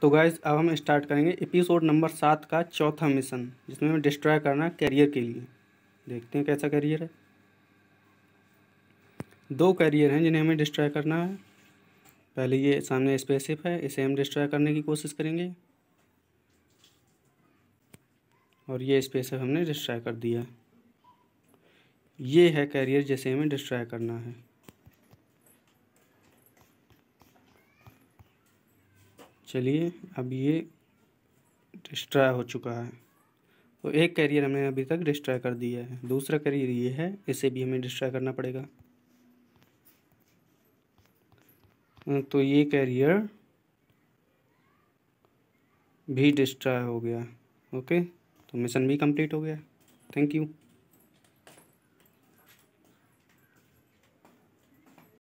तो गाइज अब हम स्टार्ट करेंगे एपिसोड नंबर सात का चौथा मिशन जिसमें हमें डिस्ट्रॉय करना है कैरियर के लिए देखते हैं कैसा करियर है दो करियर हैं जिन्हें हमें डिस्ट्रॉय करना है पहले ये सामने स्पेसिफ है इसे हम डिस्ट्रॉय करने की कोशिश करेंगे और ये स्पेसिफ हमने डिस्ट्रॉय कर दिया ये है कैरियर जिसे हमें डिस्ट्रॉय करना है चलिए अब ये डिस्ट्रॉय हो चुका है तो एक कैरियर हमने अभी तक डिस्ट्रॉय कर दिया है दूसरा कैरियर ये है इसे भी हमें डिस्ट्रॉय करना पड़ेगा तो ये कैरियर भी डिस्ट्रॉय हो गया ओके तो मिशन भी कंप्लीट हो गया थैंक यू